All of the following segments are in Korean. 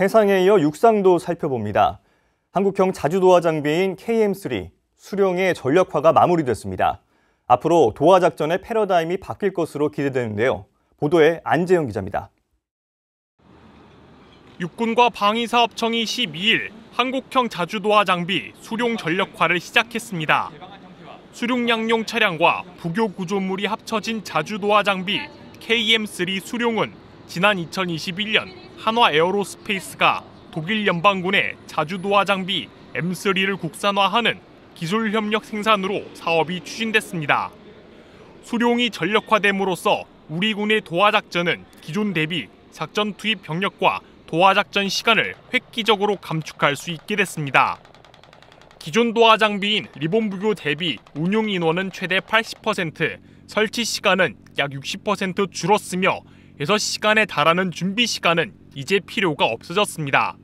해상에 이어 육상도 살펴봅니다. 한국형 자주도화 장비인 KM3 수령의 전력화가 마무리됐습니다. 앞으로 도화 작전의 패러다임이 바뀔 것으로 기대되는데요. 보도에 안재영 기자입니다. 육군과 방위사업청이 12일 한국형 자주도화 장비 수룡 전력화를 시작했습니다. 수룡 양용 차량과 부교 구조물이 합쳐진 자주도화 장비 KM3 수룡은 지난 2021년 한화 에어로스페이스가 독일 연방군의 자주도화 장비 M3를 국산화하는 기술 협력 생산으로 사업이 추진됐습니다. 수룡이 전력화됨으로써 우리 군의 도화 작전은 기존 대비 작전 투입 병력과 도화 작전 시간을 획기적으로 감축할 수 있게 됐습니다. 기존 도화 장비인 리본 부교 대비 운용 인원은 최대 80%, 설치 시간은 약 60% 줄었으며 6시간에 달하는 준비 시간은 이제 필요가 없어졌습니다.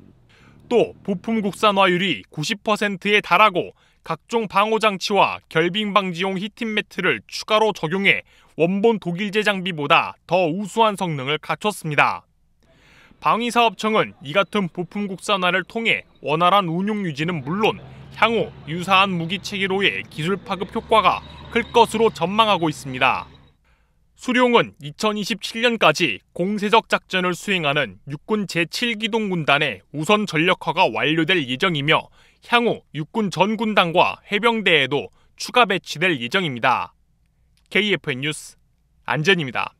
또 부품 국산화율이 90%에 달하고 각종 방호장치와 결빙방지용 히팅 매트를 추가로 적용해 원본 독일제 장비보다 더 우수한 성능을 갖췄습니다. 방위사업청은 이 같은 부품 국산화를 통해 원활한 운용 유지는 물론 향후 유사한 무기 체계로의 기술 파급 효과가 클 것으로 전망하고 있습니다. 수룡은 2027년까지 공세적 작전을 수행하는 육군 제7기동 군단의 우선 전력화가 완료될 예정이며 향후 육군 전군단과 해병대에도 추가 배치될 예정입니다. KFN 뉴스 안전입니다.